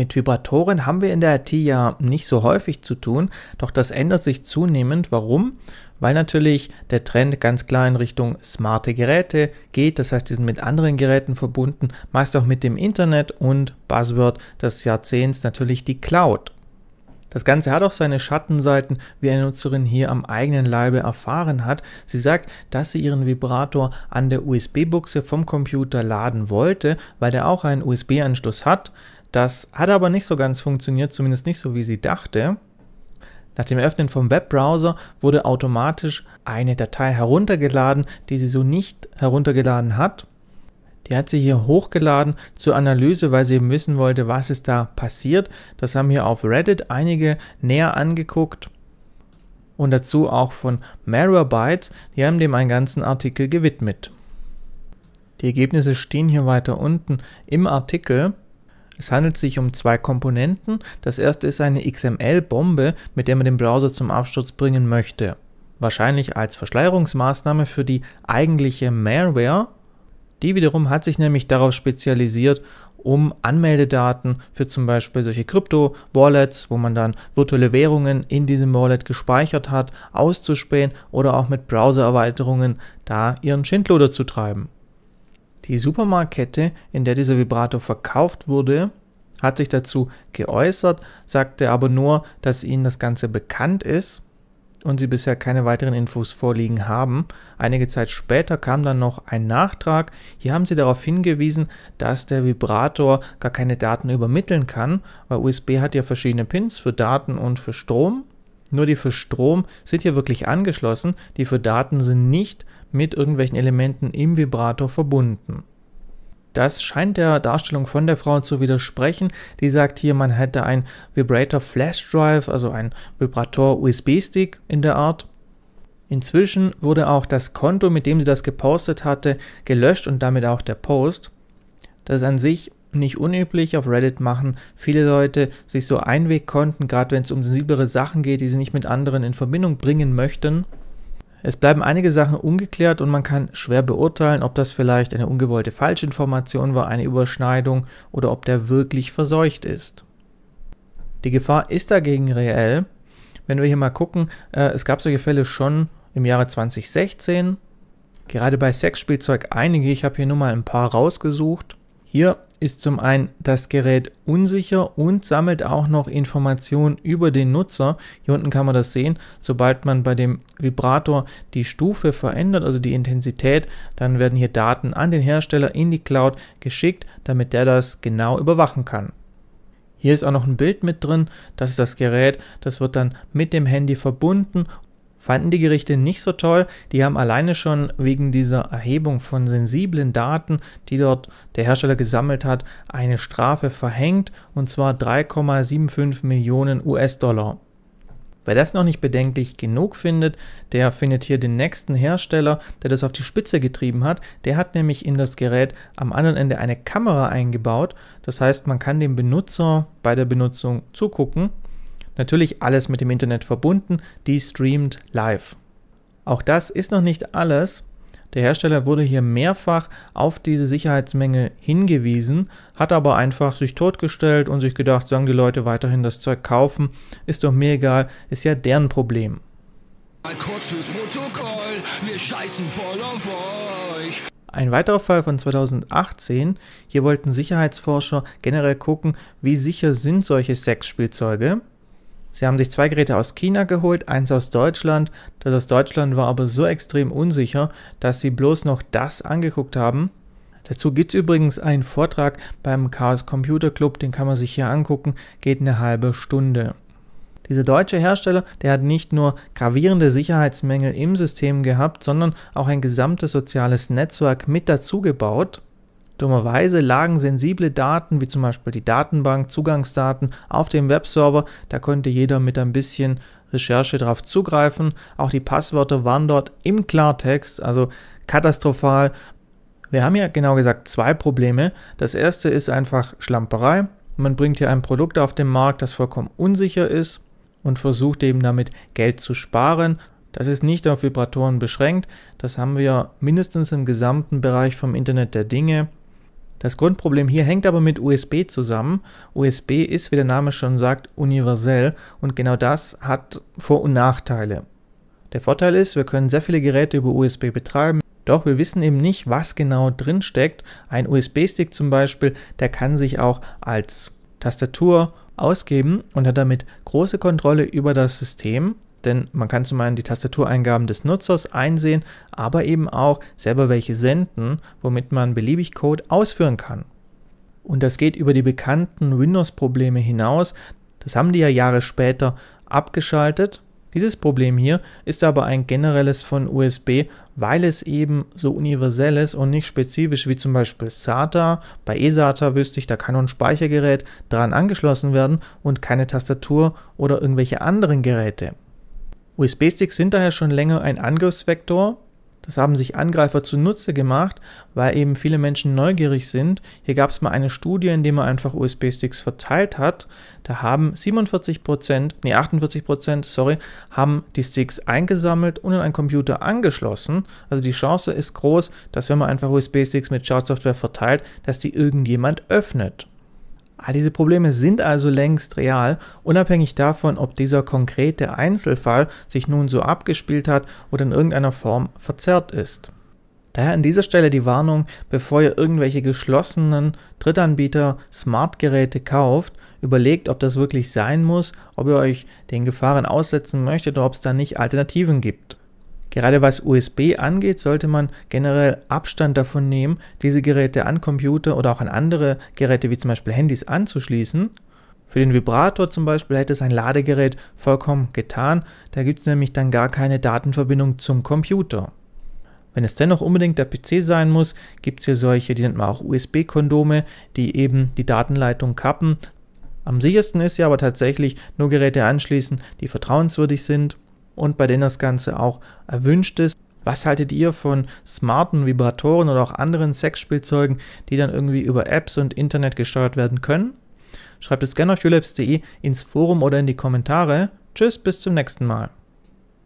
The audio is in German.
Mit Vibratoren haben wir in der IT ja nicht so häufig zu tun, doch das ändert sich zunehmend. Warum? Weil natürlich der Trend ganz klar in Richtung smarte Geräte geht, das heißt, die sind mit anderen Geräten verbunden, meist auch mit dem Internet und Buzzword des Jahrzehnts natürlich die Cloud. Das Ganze hat auch seine Schattenseiten, wie eine Nutzerin hier am eigenen Leibe erfahren hat. Sie sagt, dass sie ihren Vibrator an der USB-Buchse vom Computer laden wollte, weil er auch einen USB-Anschluss hat. Das hat aber nicht so ganz funktioniert, zumindest nicht so, wie sie dachte. Nach dem Öffnen vom Webbrowser wurde automatisch eine Datei heruntergeladen, die sie so nicht heruntergeladen hat. Die hat sie hier hochgeladen zur Analyse, weil sie eben wissen wollte, was ist da passiert. Das haben hier auf Reddit einige näher angeguckt und dazu auch von Marabytes, die haben dem einen ganzen Artikel gewidmet. Die Ergebnisse stehen hier weiter unten im Artikel. Es handelt sich um zwei Komponenten. Das erste ist eine XML-Bombe, mit der man den Browser zum Absturz bringen möchte. Wahrscheinlich als Verschleierungsmaßnahme für die eigentliche Malware. Die wiederum hat sich nämlich darauf spezialisiert, um Anmeldedaten für zum Beispiel solche Krypto-Wallets, wo man dann virtuelle Währungen in diesem Wallet gespeichert hat, auszuspähen oder auch mit Browser-Erweiterungen da ihren Schindloder zu treiben. Die Supermarktkette, in der dieser Vibrator verkauft wurde, hat sich dazu geäußert, sagte aber nur, dass ihnen das Ganze bekannt ist und sie bisher keine weiteren Infos vorliegen haben. Einige Zeit später kam dann noch ein Nachtrag. Hier haben sie darauf hingewiesen, dass der Vibrator gar keine Daten übermitteln kann, weil USB hat ja verschiedene Pins für Daten und für Strom. Nur die für Strom sind hier wirklich angeschlossen, die für Daten sind nicht mit irgendwelchen Elementen im Vibrator verbunden. Das scheint der Darstellung von der Frau zu widersprechen. Die sagt hier, man hätte ein Vibrator Flash Drive, also ein Vibrator USB-Stick in der Art. Inzwischen wurde auch das Konto, mit dem sie das gepostet hatte, gelöscht und damit auch der Post. Das ist an sich nicht unüblich auf Reddit machen viele Leute sich so Einweg konnten, gerade wenn es um sensiblere Sachen geht, die sie nicht mit anderen in Verbindung bringen möchten. Es bleiben einige Sachen ungeklärt und man kann schwer beurteilen, ob das vielleicht eine ungewollte Falschinformation war, eine Überschneidung oder ob der wirklich verseucht ist. Die Gefahr ist dagegen reell. Wenn wir hier mal gucken, äh, es gab solche Fälle schon im Jahre 2016. Gerade bei Sexspielzeug einige, ich habe hier nur mal ein paar rausgesucht. Hier ist zum einen das Gerät unsicher und sammelt auch noch Informationen über den Nutzer. Hier unten kann man das sehen. Sobald man bei dem Vibrator die Stufe verändert, also die Intensität, dann werden hier Daten an den Hersteller in die Cloud geschickt, damit der das genau überwachen kann. Hier ist auch noch ein Bild mit drin, das ist das Gerät, das wird dann mit dem Handy verbunden fanden die Gerichte nicht so toll. Die haben alleine schon wegen dieser Erhebung von sensiblen Daten, die dort der Hersteller gesammelt hat, eine Strafe verhängt und zwar 3,75 Millionen US-Dollar. Wer das noch nicht bedenklich genug findet, der findet hier den nächsten Hersteller, der das auf die Spitze getrieben hat. Der hat nämlich in das Gerät am anderen Ende eine Kamera eingebaut. Das heißt, man kann dem Benutzer bei der Benutzung zugucken Natürlich alles mit dem Internet verbunden, die streamt live. Auch das ist noch nicht alles. Der Hersteller wurde hier mehrfach auf diese Sicherheitsmängel hingewiesen, hat aber einfach sich totgestellt und sich gedacht, sollen die Leute weiterhin das Zeug kaufen, ist doch mir egal, ist ja deren Problem. Ein weiterer Fall von 2018, hier wollten Sicherheitsforscher generell gucken, wie sicher sind solche Sexspielzeuge. Sie haben sich zwei Geräte aus China geholt, eins aus Deutschland. Das aus Deutschland war aber so extrem unsicher, dass sie bloß noch das angeguckt haben. Dazu gibt es übrigens einen Vortrag beim Chaos Computer Club, den kann man sich hier angucken, geht eine halbe Stunde. Dieser deutsche Hersteller, der hat nicht nur gravierende Sicherheitsmängel im System gehabt, sondern auch ein gesamtes soziales Netzwerk mit dazu gebaut. Dummerweise lagen sensible Daten, wie zum Beispiel die Datenbank, Zugangsdaten, auf dem Webserver. Da konnte jeder mit ein bisschen Recherche darauf zugreifen. Auch die Passwörter waren dort im Klartext, also katastrophal. Wir haben ja genau gesagt zwei Probleme. Das erste ist einfach Schlamperei. Man bringt hier ein Produkt auf den Markt, das vollkommen unsicher ist und versucht eben damit Geld zu sparen. Das ist nicht auf Vibratoren beschränkt. Das haben wir mindestens im gesamten Bereich vom Internet der Dinge. Das Grundproblem hier hängt aber mit USB zusammen. USB ist, wie der Name schon sagt, universell und genau das hat Vor- und Nachteile. Der Vorteil ist, wir können sehr viele Geräte über USB betreiben, doch wir wissen eben nicht, was genau drin steckt. Ein USB-Stick zum Beispiel, der kann sich auch als Tastatur ausgeben und hat damit große Kontrolle über das System denn man kann zum einen die Tastatureingaben des Nutzers einsehen, aber eben auch selber welche senden, womit man beliebig Code ausführen kann. Und das geht über die bekannten Windows-Probleme hinaus. Das haben die ja Jahre später abgeschaltet. Dieses Problem hier ist aber ein generelles von USB, weil es eben so universell ist und nicht spezifisch wie zum Beispiel SATA. Bei eSATA wüsste ich, da kann nur ein Speichergerät dran angeschlossen werden und keine Tastatur oder irgendwelche anderen Geräte. USB-Sticks sind daher schon länger ein Angriffsvektor. Das haben sich Angreifer zunutze gemacht, weil eben viele Menschen neugierig sind. Hier gab es mal eine Studie, in der man einfach USB-Sticks verteilt hat. Da haben 47%, nee 48%, sorry, haben die Sticks eingesammelt und an einen Computer angeschlossen. Also die Chance ist groß, dass wenn man einfach USB-Sticks mit Schadsoftware verteilt, dass die irgendjemand öffnet. All diese Probleme sind also längst real, unabhängig davon, ob dieser konkrete Einzelfall sich nun so abgespielt hat oder in irgendeiner Form verzerrt ist. Daher an dieser Stelle die Warnung, bevor ihr irgendwelche geschlossenen Drittanbieter Smartgeräte kauft, überlegt, ob das wirklich sein muss, ob ihr euch den Gefahren aussetzen möchtet oder ob es da nicht Alternativen gibt. Gerade was USB angeht, sollte man generell Abstand davon nehmen, diese Geräte an Computer oder auch an andere Geräte wie zum Beispiel Handys anzuschließen. Für den Vibrator zum Beispiel hätte es ein Ladegerät vollkommen getan, da gibt es nämlich dann gar keine Datenverbindung zum Computer. Wenn es dennoch unbedingt der PC sein muss, gibt es hier solche, die nennt man auch USB-Kondome, die eben die Datenleitung kappen. Am sichersten ist ja aber tatsächlich nur Geräte anschließen, die vertrauenswürdig sind und bei denen das Ganze auch erwünscht ist. Was haltet ihr von smarten Vibratoren oder auch anderen Sexspielzeugen, die dann irgendwie über Apps und Internet gesteuert werden können? Schreibt es gerne auf julebs.de ins Forum oder in die Kommentare. Tschüss, bis zum nächsten Mal.